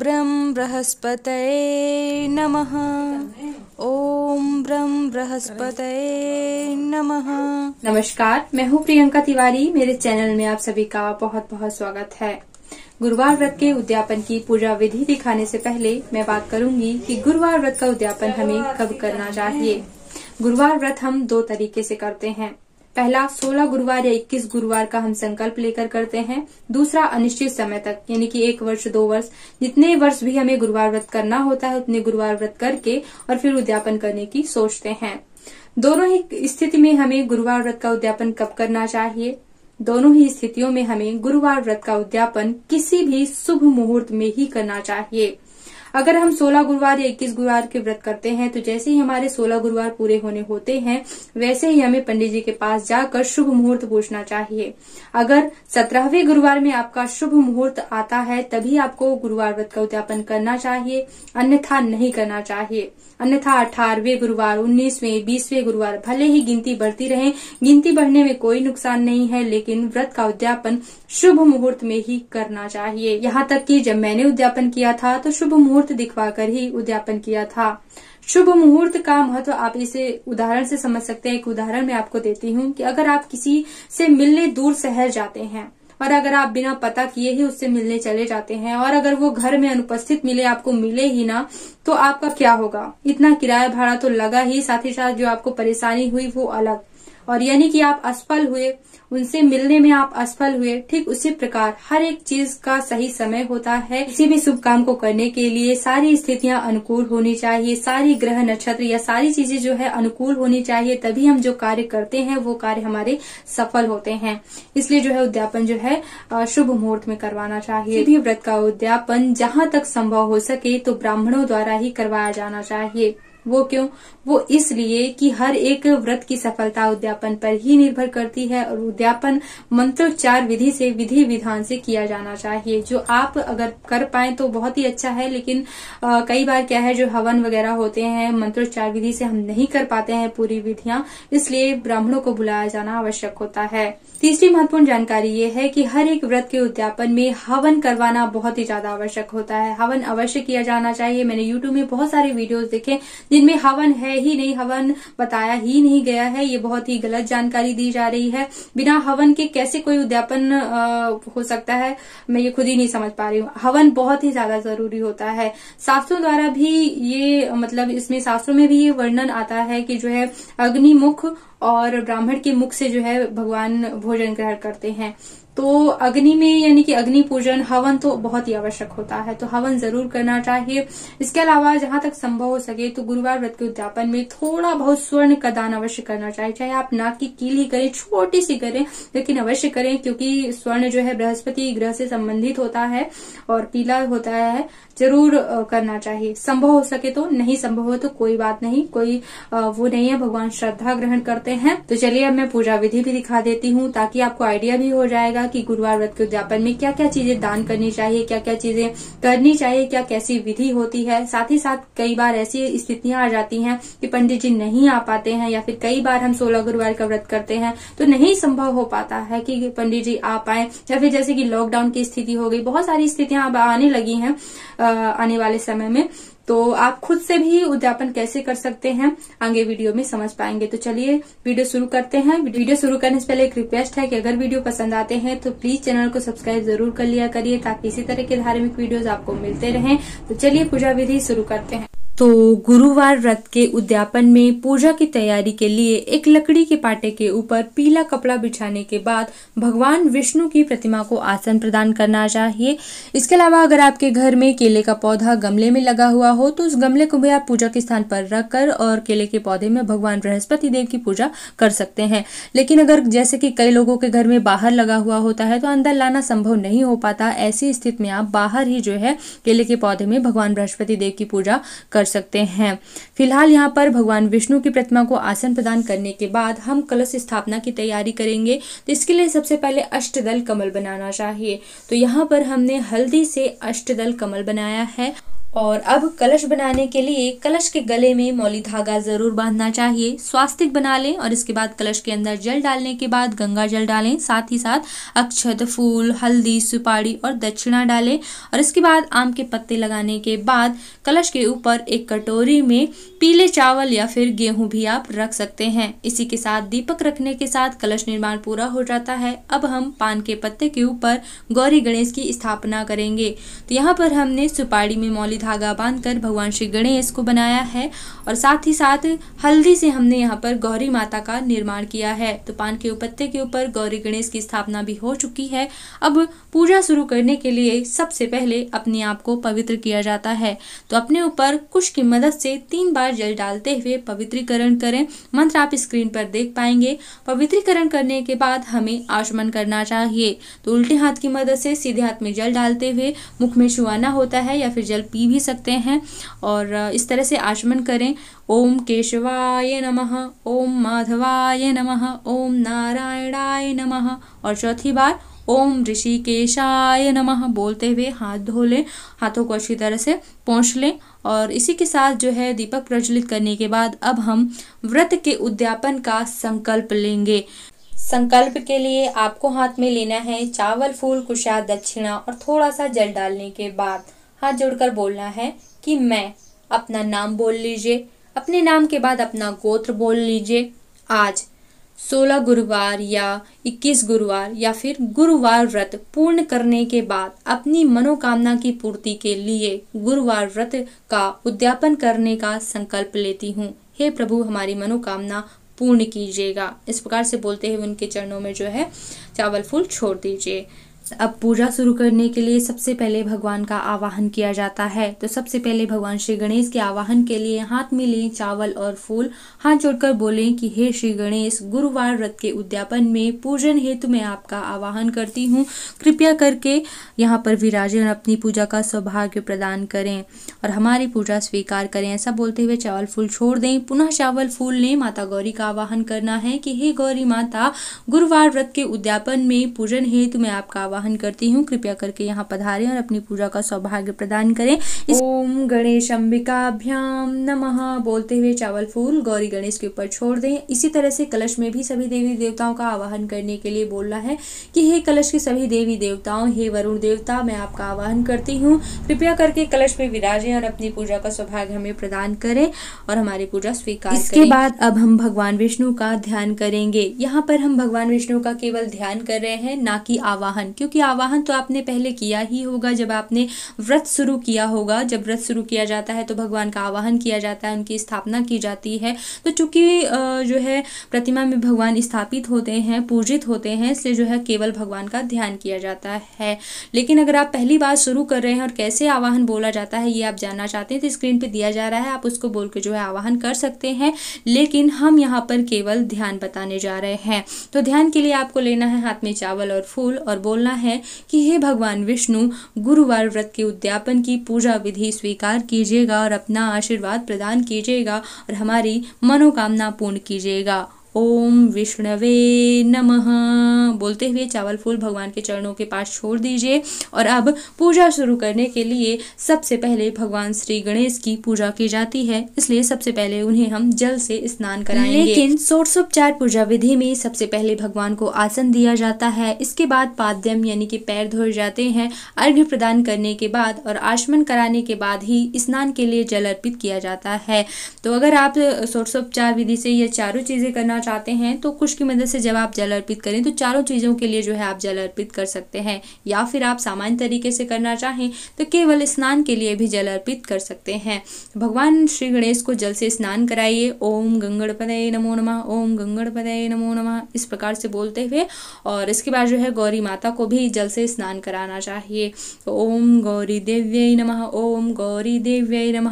ब्रह्म बृहस्पतये नमः ओम ब्रह्म बृहस्पतये नमः नमस्कार मैं हूँ प्रियंका तिवारी मेरे चैनल में आप सभी का बहुत बहुत स्वागत है गुरुवार व्रत के उद्यापन की पूजा विधि दिखाने से पहले मैं बात करूंगी कि गुरुवार व्रत का उद्यापन हमें कब करना चाहिए गुरुवार व्रत हम दो तरीके से करते हैं पहला 16 गुरुवार या 21 गुरुवार का हम संकल्प लेकर करते हैं दूसरा अनिश्चित समय तक यानी कि एक वर्ष दो वर्ष जितने वर्ष भी हमें गुरुवार व्रत करना होता है उतने गुरुवार व्रत करके और फिर उद्यापन करने की सोचते हैं दोनों ही स्थिति में हमें गुरुवार व्रत का उद्यापन कब करना चाहिए दोनों ही स्थितियों में हमें गुरुवार व्रत का उद्यापन किसी भी शुभ मुहूर्त में ही करना चाहिए अगर हम सोलह गुरुवार या इक्कीस गुरुवार के व्रत करते हैं तो जैसे ही हमारे सोलह गुरुवार पूरे होने होते हैं वैसे ही हमें पंडित जी के पास जाकर शुभ मुहूर्त पूछना चाहिए अगर सत्रहवें गुरुवार में आपका शुभ मुहूर्त आता है तभी आपको गुरुवार व्रत का उद्यापन करना चाहिए अन्यथा नहीं करना चाहिए अन्यथा अठारहवें गुरुवार उन्नीसवें बीसवें गुरुवार भले ही गिनती बढ़ती रहे गिनती बढ़ने में कोई नुकसान नहीं है लेकिन व्रत का उद्यापन शुभ मुहूर्त में ही करना चाहिए यहाँ तक कि जब मैंने उद्यापन किया था तो शुभ मुहूर्त दिखवाकर ही उद्यापन किया था शुभ मुहूर्त का महत्व आप इसे उदाहरण से समझ सकते हैं एक उदाहरण मैं आपको देती हूँ कि अगर आप किसी से मिलने दूर शहर जाते हैं और अगर आप बिना पता किए ही उससे मिलने चले जाते हैं और अगर वो घर में अनुपस्थित मिले आपको मिले ही ना तो आपका क्या होगा इतना किराया भाड़ा तो लगा ही साथ ही साथ जो आपको परेशानी हुई वो अलग और यानी कि आप असफल हुए उनसे मिलने में आप असफल हुए ठीक उसी प्रकार हर एक चीज का सही समय होता है किसी भी शुभ काम को करने के लिए सारी स्थितियां अनुकूल होनी चाहिए सारी ग्रह नक्षत्र या सारी चीजें जो है अनुकूल होनी चाहिए तभी हम जो कार्य करते हैं वो कार्य हमारे सफल होते हैं इसलिए जो है उद्यापन जो है शुभ मुहूर्त में करवाना चाहिए भी व्रत का उद्यापन जहाँ तक संभव हो सके तो ब्राह्मणों द्वारा ही करवाया जाना चाहिए वो क्यों वो इसलिए कि हर एक व्रत की सफलता उद्यापन पर ही निर्भर करती है और उद्यापन मंत्रोच्चार विधि से विधि विधान से किया जाना चाहिए जो आप अगर कर पाए तो बहुत ही अच्छा है लेकिन आ, कई बार क्या है जो हवन वगैरह होते हैं मंत्रोच्चार विधि से हम नहीं कर पाते हैं पूरी विधियां इसलिए ब्राह्मणों को बुलाया जाना आवश्यक होता है तीसरी महत्वपूर्ण जानकारी ये है कि हर एक व्रत के उद्यापन में हवन करवाना बहुत ही ज्यादा आवश्यक होता है हवन अवश्य किया जाना चाहिए मैंने यूट्यूब में बहुत सारे वीडियोज देखे जिनमें हवन है ही नहीं हवन बताया ही नहीं गया है ये बहुत ही गलत जानकारी दी जा रही है बिना हवन के कैसे कोई उद्यापन हो सकता है मैं ये खुद ही नहीं समझ पा रही हूँ हवन बहुत ही ज्यादा जरूरी होता है शास्त्रों द्वारा भी ये मतलब इसमें शास्त्रों में भी ये वर्णन आता है कि जो है अग्निमुख और ब्राह्मण के मुख से जो है भगवान भोजन ग्रहण करते हैं तो अग्नि में यानी कि अग्नि पूजन हवन तो बहुत ही आवश्यक होता है तो हवन जरूर करना चाहिए इसके अलावा जहां तक संभव हो सके तो गुरुवार व्रत के उद्यापन में थोड़ा बहुत स्वर्ण का दान अवश्य करना चाहिए चाहे आप नाक की कील ही करें छोटी सी करें लेकिन अवश्य करें क्योंकि स्वर्ण जो है बृहस्पति ग्रह से संबंधित होता है और पीला होता है जरूर करना चाहिए संभव हो सके तो नहीं संभव हो तो कोई बात नहीं कोई वो नहीं है भगवान श्रद्धा ग्रहण करते करते हैं तो चलिए अब मैं पूजा विधि भी दिखा देती हूँ ताकि आपको आइडिया भी हो जाएगा कि गुरुवार व्रत के उद्यापन में क्या क्या चीजें दान करनी चाहिए क्या क्या चीजें करनी चाहिए क्या कैसी विधि होती है साथ ही साथ कई बार ऐसी स्थितियां आ जाती है कि पंडित जी नहीं आ पाते हैं या फिर कई बार हम सोलह गुरुवार का व्रत करते हैं तो नहीं संभव हो पाता है कि पंडित जी आ पाए या फिर जैसे कि लॉकडाउन की स्थिति हो गई बहुत सारी स्थितियां अब आने लगी हैं आने वाले समय में तो आप खुद से भी उद्यापन कैसे कर सकते हैं आगे वीडियो में समझ पाएंगे तो चलिए वीडियो शुरू करते हैं वीडियो शुरू करने से पहले एक रिक्वेस्ट है कि अगर वीडियो पसंद आते हैं तो प्लीज चैनल को सब्सक्राइब जरूर कर लिया करिए ताकि इसी तरह के धार्मिक वीडियोज आपको मिलते रहें तो चलिए पूजा विधि शुरू करते हैं तो गुरुवार व्रत के उद्यापन में पूजा की तैयारी के लिए एक लकड़ी के पाटे के ऊपर पीला कपड़ा बिछाने के बाद भगवान विष्णु की प्रतिमा को आसन प्रदान करना चाहिए इसके अलावा अगर आपके घर में केले का पौधा गमले में लगा हुआ हो तो उस गमले को भी आप पूजा के स्थान पर रख कर और केले के पौधे में भगवान बृहस्पति देव की पूजा कर सकते हैं लेकिन अगर जैसे कि कई लोगों के घर में बाहर लगा हुआ होता है तो अंदर लाना संभव नहीं हो पाता ऐसी स्थिति में आप बाहर ही जो है केले के पौधे में भगवान बृहस्पति देव की पूजा कर सकते हैं फिलहाल यहाँ पर भगवान विष्णु की प्रतिमा को आसन प्रदान करने के बाद हम कलश स्थापना की तैयारी करेंगे तो इसके लिए सबसे पहले अष्टदल कमल बनाना चाहिए तो यहाँ पर हमने हल्दी से अष्टदल कमल बनाया है और अब कलश बनाने के लिए कलश के गले में मौली धागा जरूर बांधना चाहिए स्वास्तिक बना लें और इसके बाद कलश के अंदर जल डालने के बाद गंगा जल डालें साथ ही साथ अक्षत फूल हल्दी सुपारी और दक्षिणा डालें और इसके बाद आम के पत्ते लगाने के बाद कलश के ऊपर एक कटोरी में पीले चावल या फिर गेहूं भी आप रख सकते हैं इसी के साथ दीपक रखने के साथ कलश निर्माण पूरा हो जाता है अब हम पान के पत्ते के ऊपर गौरी गणेश की स्थापना करेंगे तो यहाँ पर हमने सुपारी में मौली धागा बांधकर भगवान श्री गणेश को बनाया है और साथ ही साथ हल्दी से हमने यहाँ पर गौरी माता का निर्माण किया है तो पान के पत्ते के ऊपर गौरी गणेश की स्थापना भी हो चुकी है अब पूजा शुरू करने के लिए सबसे पहले अपने आप को पवित्र किया जाता है तो अपने ऊपर कुश की मदद से तीन बार जल डालते हुए पवित्रीकरण करें मंत्र आप स्क्रीन पर देख पाएंगे पवित्रीकरण करने के बाद हमें आचमन करना चाहिए तो उल्टे हाथ की मदद से सीधे हाथ में जल डालते हुए मुख में छुआना होता है या फिर जल पी भी सकते हैं और इस तरह से आचमन करें ओम केशवाय नमः ओम माधवाय नमः ओम नारायणाय नमः और चौथी बार ओम ऋषिकेशाय नमः बोलते हुए हाथ धो लें हाथों को अच्छी तरह से पहुँच लें और इसी के साथ जो है दीपक प्रज्वलित करने के बाद अब हम व्रत के उद्यापन का संकल्प लेंगे संकल्प के लिए आपको हाथ में लेना है चावल फूल कुशा दक्षिणा और थोड़ा सा जल डालने के बाद हाथ जोड़कर बोलना है कि मैं अपना नाम बोल लीजिए अपने नाम के बाद अपना गोत्र बोल लीजिए आज सोलह गुरुवार या इक्कीस गुरुवार या फिर गुरुवार व्रत पूर्ण करने के बाद अपनी मनोकामना की पूर्ति के लिए गुरुवार व्रत का उद्यापन करने का संकल्प लेती हूँ हे प्रभु हमारी मनोकामना पूर्ण कीजिएगा इस प्रकार से बोलते हुए उनके चरणों में जो है चावल फूल छोड़ दीजिए अब पूजा शुरू करने के लिए सबसे पहले भगवान का आवाहन किया जाता है तो सबसे पहले भगवान श्री गणेश के आवाहन के लिए हाथ में लें चावल और फूल हाथ जोड़कर बोलें कि हे श्री गणेश गुरुवार व्रत के उद्यापन में पूजन हेतु मैं आपका आवाहन करती हूँ कृपया करके यहाँ पर विराजन अपनी पूजा का सौभाग्य प्रदान करें और हमारी पूजा स्वीकार करें ऐसा बोलते हुए चावल फूल छोड़ दें पुनः चावल फूल लें माता गौरी का आवाहन करना है कि हे गौरी माता गुरुवार व्रत के उद्यापन में पूजन हेतु मैं आपका आवाहन आवाहन करती हूँ कृपया करके यहाँ पधारे और अपनी पूजा का सौभाग्य प्रदान करें ओम गणेश अम्बिकाभ्याम नमः बोलते हुए चावल फूल गौरी गणेश के ऊपर छोड़ दें इसी तरह से कलश में भी सभी देवी देवताओं का आवाहन करने के लिए बोल रहा है कि हे कलश के सभी देवी देवताओं हे वरुण देवता मैं आपका आवाहन करती हूँ कृपया करके कलश में विराजें और अपनी पूजा का सौभाग्य हमें प्रदान करें और हमारी पूजा स्वीकार इसके बाद अब हम भगवान विष्णु का ध्यान करेंगे यहाँ पर हम भगवान विष्णु का केवल ध्यान कर रहे हैं ना कि आवाहन क्योंकि क्योंकि आवाहन तो आपने पहले किया ही होगा जब आपने व्रत शुरू किया होगा जब व्रत शुरू किया जाता है तो भगवान का आवाहन किया जाता है उनकी स्थापना की जाती है तो चूंकि जो है प्रतिमा में भगवान स्थापित होते हैं पूजित होते हैं इसलिए जो है केवल भगवान का ध्यान किया जाता है लेकिन अगर आप पहली बार शुरू कर रहे हैं और कैसे आवाहन बोला जाता है ये आप जानना चाहते हैं तो स्क्रीन पर दिया जा रहा है आप उसको बोल के जो है आवाहन कर सकते हैं लेकिन हम यहाँ पर केवल ध्यान बताने जा रहे हैं तो ध्यान के लिए आपको लेना है हाथ में चावल और फूल और बोलना है कि हे भगवान विष्णु गुरुवार व्रत के उद्यापन की पूजा विधि स्वीकार कीजिएगा और अपना आशीर्वाद प्रदान कीजिएगा और हमारी मनोकामना पूर्ण कीजिएगा ओम विष्णवे नमः बोलते हुए चावल फूल भगवान के चरणों के पास छोड़ दीजिए और अब पूजा शुरू करने के लिए सबसे पहले भगवान श्री गणेश की पूजा की जाती है इसलिए सबसे पहले उन्हें हम जल से स्नान कराएंगे लेकिन सोटसोपचार पूजा विधि में सबसे पहले भगवान को आसन दिया जाता है इसके बाद पाद्यम यानी कि पैर धोए जाते हैं अर्घ्य प्रदान करने के बाद और आशमन कराने के बाद ही स्नान के लिए जल अर्पित किया जाता है तो अगर आप सोटसोपचार विधि से यह चारों चीज़ें करना करना चाहते हैं तो कुश की मदद से जब आप जल अर्पित करें तो चारों चीज़ों के लिए जो है आप जल अर्पित कर सकते हैं या फिर आप सामान्य तरीके से करना चाहें तो केवल स्नान के लिए भी जल अर्पित कर सकते हैं भगवान श्री गणेश को जल से स्नान कराइए ओम गंगड़पदय नमो नमः ओम गंगड़पदय नमो नमः इस प्रकार से बोलते हुए और इसके बाद जो है गौरी माता को भी जल से स्नान कराना चाहिए ओम गौरी देव्य नम ओम गौरी देव्य नम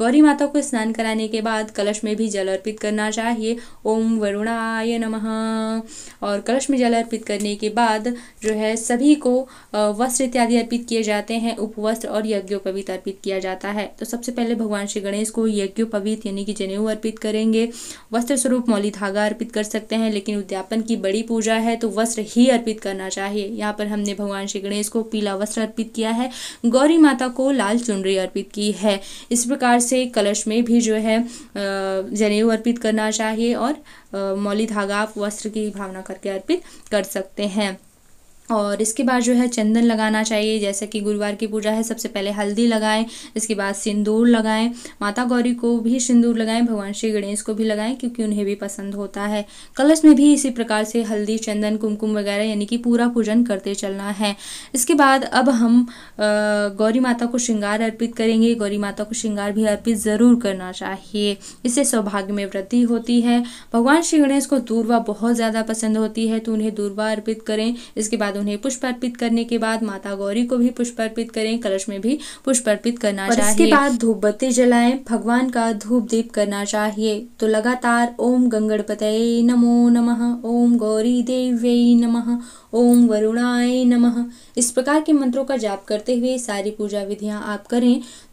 गौरी माता को स्नान कराने के बाद कलश में भी जल अर्पित करना चाहिए ओम वरुणाय नमः और कलश में जल अर्पित करने के बाद जो है सभी को वस्त्र इत्यादि अर्पित किए जाते हैं उपवस्त्र और यज्ञोपवीत अर्पित किया जाता है तो सबसे पहले भगवान श्री गणेश को यज्ञोपवीत यानी कि जनेऊ अर्पित करेंगे वस्त्र स्वरूप मौली धागा अर्पित कर सकते हैं लेकिन उद्यापन की बड़ी पूजा है तो वस्त्र ही अर्पित करना चाहिए यहाँ पर हमने भगवान श्री गणेश को पीला वस्त्र अर्पित किया है गौरी माता को लाल चुनरी अर्पित की है इस प्रकार से कलश में भी जो है जनेऊ अर्पित करना चाहिए और मौली धागा आप वस्त्र की भावना करके अर्पित कर सकते हैं और इसके बाद जो है चंदन लगाना चाहिए जैसे कि गुरुवार की पूजा है सबसे पहले हल्दी लगाएं इसके बाद सिंदूर लगाएं माता गौरी को भी सिंदूर लगाएं भगवान श्री गणेश को भी लगाएं क्योंकि उन्हें भी पसंद होता है कलश में भी इसी प्रकार से हल्दी चंदन कुमकुम वगैरह यानी कि पूरा पूजन करते चलना है इसके बाद अब हम गौरी माता को श्रृंगार अर्पित करेंगे गौरी माता को श्रृंगार भी अर्पित ज़रूर करना चाहिए इससे सौभाग्य में वृद्धि होती है भगवान श्री गणेश को दूरवा बहुत ज़्यादा पसंद होती है तो उन्हें दूरवा अर्पित करें इसके बाद उन्हें पुष्प अर्पित करने के बाद माता गौरी को भी पुष्प अर्पित करें कलश में भी पुष्प अर्पित करना चाहिए इसके बाद धूप बत्ती जलाएं भगवान का धूप दीप करना चाहिए तो लगातार ओम गंगणपत नमो नमः ओम गौरी देव्य नमः ओम वरुणाय नमः इस प्रकार के मंत्रों का जाप करते हुए सारी पूजा विधियां आप करें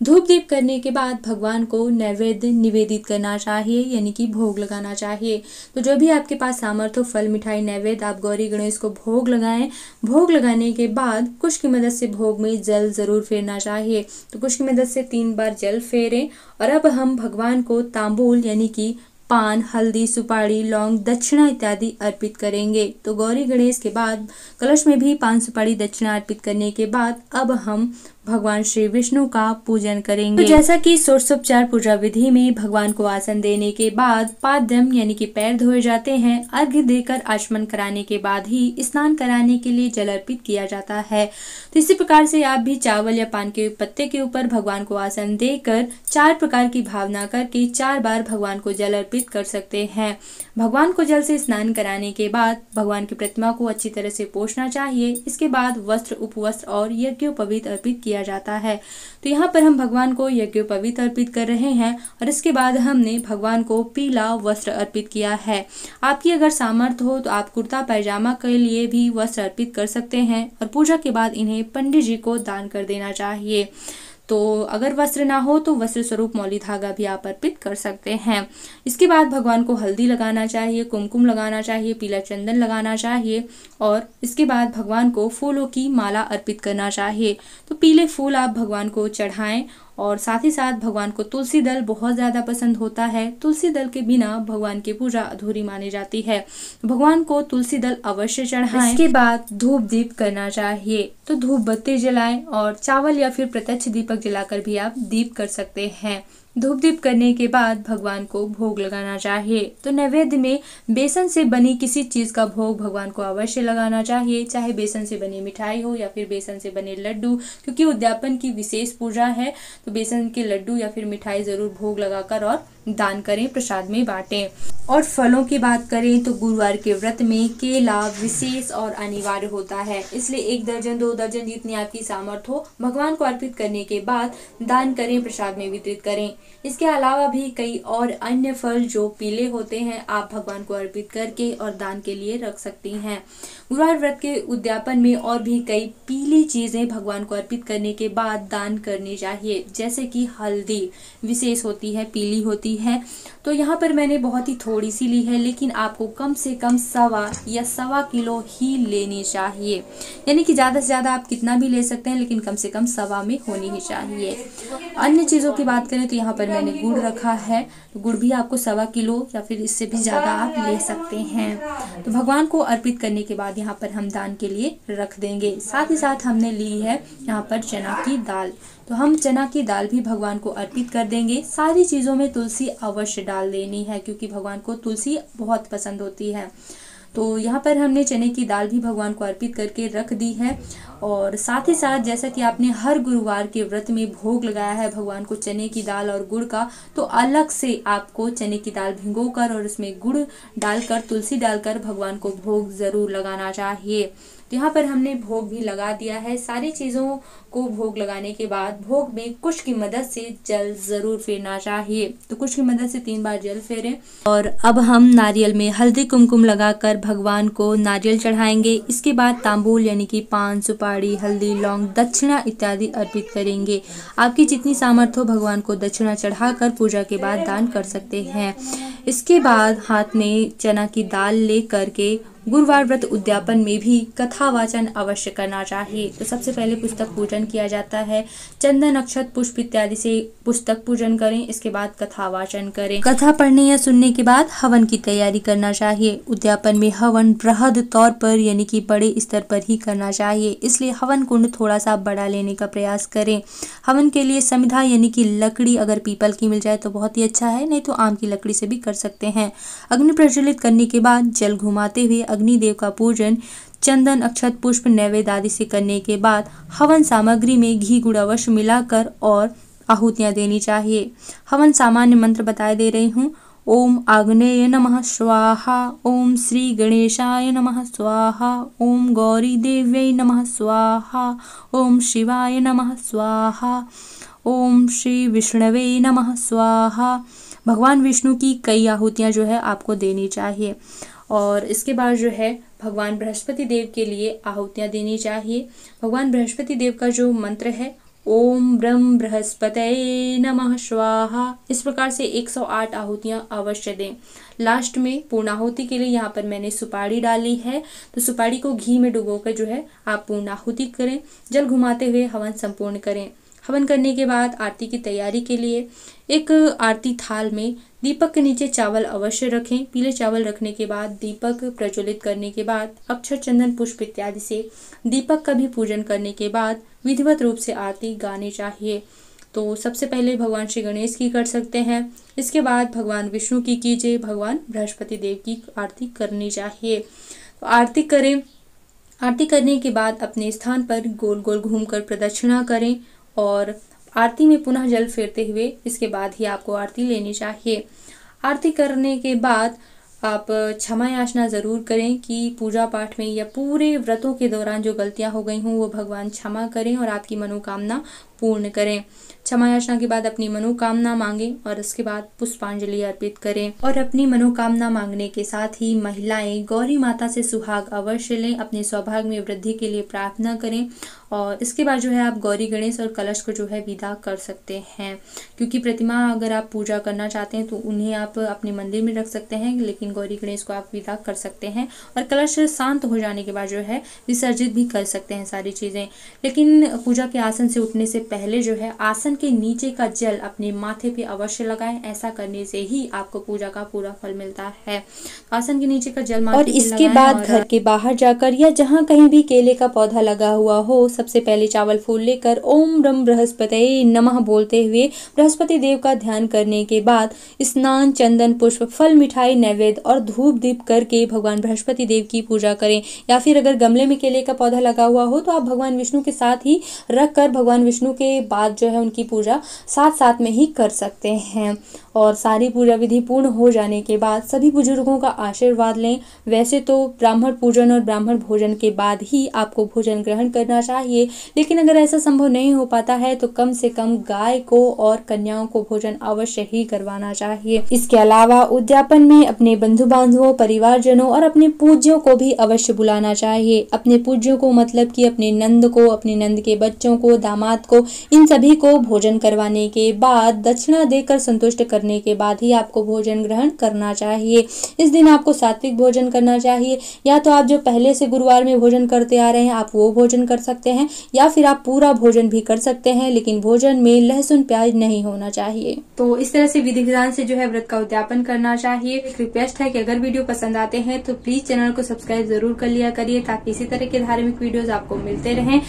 धूप दीप करने के बाद भगवान को नैवेद्य निवेदित करना चाहिए यानी कि भोग लगाना चाहिए तो जो भी आपके पास सामर्थ्य फल मिठाई नैवेद्य आप गौरी गणेश को भोग लगाएं भोग लगाने के बाद कुश की मदद से भोग में जल ज़रूर फेरना चाहिए तो कुश की मदद से तीन बार जल फेरें और अब हम भगवान को तांबूल यानी कि पान हल्दी सुपारी लौंग दक्षिणा इत्यादि अर्पित करेंगे तो गौरी गणेश के बाद कलश में भी पान सुपारी दक्षिणा अर्पित करने के बाद अब हम भगवान श्री विष्णु का पूजन करेंगे तो जैसा कि सोर्सोपचार पूजा विधि में भगवान को आसन देने के बाद पाद्यम यानी कि पैर धोए जाते हैं अर्घ्य देकर आचमन कराने के बाद ही स्नान कराने के लिए जल अर्पित किया जाता है तो इसी प्रकार से आप भी चावल या पान के पत्ते के ऊपर भगवान को आसन देकर चार प्रकार की भावना करके चार बार भगवान को जल अर्पित कर सकते हैं भगवान को जल से स्नान कराने के बाद भगवान की प्रतिमा को अच्छी तरह से पोषना चाहिए इसके बाद वस्त्र उपवस्त्र और यज्ञोपवीत अर्पित किया किया जाता है तो यहाँ पर हम भगवान को यज्ञोपवीत अर्पित कर रहे हैं और इसके बाद हमने भगवान को पीला वस्त्र अर्पित किया है आपकी अगर सामर्थ्य हो तो आप कुर्ता पैजामा के लिए भी वस्त्र अर्पित कर सकते हैं और पूजा के बाद इन्हें पंडित जी को दान कर देना चाहिए तो अगर वस्त्र ना हो तो वस्त्र स्वरूप मौली धागा भी आप अर्पित कर सकते हैं इसके बाद भगवान को हल्दी लगाना चाहिए कुमकुम लगाना चाहिए पीला चंदन लगाना चाहिए और इसके बाद भगवान को फूलों की माला अर्पित करना चाहिए तो पीले फूल आप भगवान को चढ़ाएं और साथ ही साथ भगवान को तुलसी दल बहुत ज़्यादा पसंद होता है तुलसी दल के बिना भगवान की पूजा अधूरी मानी जाती है भगवान को तुलसी दल अवश्य चढ़ाएं इसके बाद धूप दीप करना चाहिए तो धूप बत्ती जलाएं और चावल या फिर प्रत्यक्ष दीपक जलाकर भी आप दीप कर सकते हैं धूप दीप करने के बाद भगवान को भोग लगाना चाहिए तो नैवेद्य में बेसन से बनी किसी चीज़ का भोग भगवान को अवश्य लगाना चाहिए चाहे बेसन से बनी मिठाई हो या फिर बेसन से बने लड्डू क्योंकि उद्यापन की विशेष पूजा है तो बेसन के लड्डू या फिर मिठाई ज़रूर भोग लगाकर और दान करें प्रसाद में बांटें और फलों की बात करें तो गुरुवार के व्रत में केला विशेष और अनिवार्य होता है इसलिए एक दर्जन दो दर्जन जितनी आपकी सामर्थ्य हो भगवान को अर्पित करने के बाद दान करें प्रसाद में वितरित करें इसके अलावा भी कई और अन्य फल जो पीले होते हैं आप भगवान को अर्पित करके और दान के लिए रख सकती हैं गुरुवार व्रत के उद्यापन में और भी कई पीली चीज़ें भगवान को अर्पित करने के बाद दान करनी चाहिए जैसे कि हल्दी विशेष होती है पीली होती है तो यहाँ पर मैंने बहुत ही थोड़ी सी ली है लेकिन आपको कम से कम सवा या सवा किलो ही लेनी चाहिए यानी कि ज़्यादा से ज़्यादा आप कितना भी ले सकते हैं लेकिन कम से कम सवा में होनी ही चाहिए अन्य चीज़ों की बात करें तो यहाँ पर मैंने गुड़ रखा है तो गुड़ भी आपको सवा किलो या फिर इससे भी ज़्यादा आप ले सकते हैं तो भगवान को अर्पित करने के बाद यहाँ पर हम दान के लिए रख देंगे साथ ही साथ हमने ली है यहाँ पर चना की दाल तो हम चना की दाल भी भगवान को अर्पित कर देंगे सारी चीज़ों में तुलसी अवश्य डाल डाल देनी है क्योंकि भगवान को तुलसी बहुत पसंद होती है तो यहाँ पर हमने चने की दाल भी भगवान को अर्पित करके रख दी है और साथ ही साथ जैसा कि आपने हर गुरुवार के व्रत में भोग लगाया है भगवान को चने की दाल और गुड़ का तो अलग से आपको चने की दाल भिंगो कर और उसमें गुड़ डालकर तुलसी डालकर भगवान को भोग ज़रूर लगाना चाहिए तो यहाँ पर हमने भोग भी लगा दिया है सारी चीज़ों को भोग लगाने के बाद भोग में कुश की मदद से जल ज़रूर फेरना चाहिए तो कुश की मदद से तीन बार जल फेरें और अब हम नारियल में हल्दी कुमकुम लगाकर भगवान को नारियल चढ़ाएंगे इसके बाद तांबूल यानी कि पान सुपारी हल्दी लौंग दक्षिणा इत्यादि अर्पित करेंगे आपकी जितनी सामर्थ्य हो भगवान को दक्षिणा चढ़ा पूजा के बाद दान कर सकते हैं इसके बाद हाथ में चना की दाल ले करके गुरुवार व्रत उद्यापन में भी कथा वाचन अवश्य करना चाहिए तो सबसे पहले पुस्तक पूजन किया जाता है चंदन अक्षत पुष्प इत्यादि से पुस्तक पूजन करें इसके बाद कथा वाचन करें कथा पढ़ने या सुनने के बाद हवन की तैयारी करना चाहिए उद्यापन में हवन बृहद तौर पर यानी कि बड़े स्तर पर ही करना चाहिए इसलिए हवन कुंड थोड़ा सा बड़ा लेने का प्रयास करें हवन के लिए समिधा यानी कि लकड़ी अगर पीपल की मिल जाए तो बहुत ही अच्छा है नहीं तो आम की लकड़ी से भी कर सकते हैं अग्नि प्रज्वलित करने के बाद जल घुमाते हुए अग्निदेव का पूजन चंदन अक्षत पुष्प नैवेद्य आदि से करने के बाद हवन सामग्री में घी गुड़ अवश्य मिलाकर और आहुतियां देनी चाहिए हवन सामान्य मंत्र बताए दे रही हूँ ओम आग्नेय नमः स्वाहा ओम श्री गणेशाय नमः स्वाहा ओम गौरी देव्यै नमः स्वाहा ओम शिवाय नमः स्वाहा ओम श्री विष्णवे नमः स्वाहा भगवान विष्णु की कई आहुतियाँ जो है आपको देनी चाहिए और इसके बाद जो है भगवान बृहस्पति देव के लिए आहुतियाँ देनी चाहिए भगवान बृहस्पति देव का जो मंत्र है ओम ब्रह्म बृहस्पत नमः स्वाहा इस प्रकार से 108 आहुतियाँ अवश्य दें लास्ट में पूर्णाहुति के लिए यहाँ पर मैंने सुपारी डाली है तो सुपारी को घी में डुबोकर जो है आप पूर्णाहुति करें जल घुमाते हुए हवन संपूर्ण करें हवन करने के बाद आरती की तैयारी के लिए एक आरती थाल में दीपक के नीचे चावल अवश्य रखें पीले चावल रखने के बाद दीपक प्रज्वलित करने के बाद अक्षर चंदन पुष्प इत्यादि से दीपक का भी पूजन करने के बाद विधिवत रूप से आरती गानी चाहिए तो सबसे पहले भगवान श्री गणेश की कर सकते हैं इसके बाद भगवान विष्णु की कीजिए भगवान बृहस्पति देव की आरती करनी चाहिए तो आरती करें आरती करने के बाद अपने स्थान पर गोल गोल घूमकर प्रदक्षिणा करें और आरती में पुनः जल फेरते हुए इसके बाद ही आपको आरती लेनी चाहिए आरती करने के बाद आप क्षमा याचना ज़रूर करें कि पूजा पाठ में या पूरे व्रतों के दौरान जो गलतियां हो गई हों वो भगवान क्षमा करें और आपकी मनोकामना पूर्ण करें क्षमा याचना के बाद अपनी मनोकामना मांगें और उसके बाद पुष्पांजलि अर्पित करें और अपनी मनोकामना मांगने के साथ ही महिलाएं गौरी माता से सुहाग अवश्य लें अपने सौभाग्य में वृद्धि के लिए प्रार्थना करें और इसके बाद जो है आप गौरी गणेश और कलश को जो है विदा कर सकते हैं क्योंकि प्रतिमा अगर आप पूजा करना चाहते हैं तो उन्हें आप अपने मंदिर में रख सकते हैं लेकिन गौरी गणेश को आप विदा कर सकते हैं और कलश शांत हो जाने के बाद जो है विसर्जित भी कर सकते हैं सारी चीज़ें लेकिन पूजा के आसन से उठने से पहले जो है आसन के नीचे का जल अपने माथे पे अवश्य लगाएं ऐसा करने से ही आपको पूजा का पूरा फल मिलता है आसन के नीचे का जल और इसके बाद घर के बाहर जाकर या जहाँ कहीं भी केले का पौधा लगा हुआ हो सबसे पहले चावल फूल लेकर ओम रम बृहस्पति नम बोलते हुए बृहस्पति देव का ध्यान करने के बाद स्नान चंदन पुष्प फल मिठाई नैवेद्य और धूप दीप करके भगवान बृहस्पति देव की पूजा करें या फिर अगर गमले में केले का पौधा लगा हुआ हो तो आप भगवान विष्णु के साथ ही रख कर भगवान विष्णु के बाद जो है उनकी पूजा साथ साथ में ही कर सकते हैं और सारी पूजा विधि पूर्ण हो जाने के बाद सभी बुजुर्गों का आशीर्वाद लें वैसे तो ब्राह्मण पूजन और ब्राह्मण भोजन के बाद ही आपको भोजन ग्रहण करना चाहिए लेकिन अगर ऐसा संभव नहीं हो पाता है तो कम से कम गाय को और कन्याओं को भोजन अवश्य ही करवाना चाहिए इसके अलावा उद्यापन में अपने बंधु बांधुओं परिवारजनों और अपने पूज्यों को भी अवश्य बुलाना चाहिए अपने पूज्यों को मतलब कि अपने नंद को अपने नंद के बच्चों को दामाद को इन सभी को भोजन करवाने के बाद दक्षिणा देकर संतुष्ट करने के बाद ही आपको भोजन ग्रहण करना चाहिए इस दिन आपको सात्विक भोजन करना चाहिए या तो आप जो पहले से गुरुवार में भोजन करते आ रहे हैं आप वो भोजन कर सकते हैं या फिर आप पूरा भोजन भी कर सकते हैं लेकिन भोजन में लहसुन प्याज नहीं होना चाहिए तो इस तरह से विधि विधान से जो है व्रत का उद्यापन करना चाहिए एक रिक्वेस्ट है कि अगर वीडियो पसंद आते हैं तो प्लीज चैनल को सब्सक्राइब जरूर कर लिया करिए ताकि इसी तरह के धार्मिक वीडियोस आपको मिलते रहें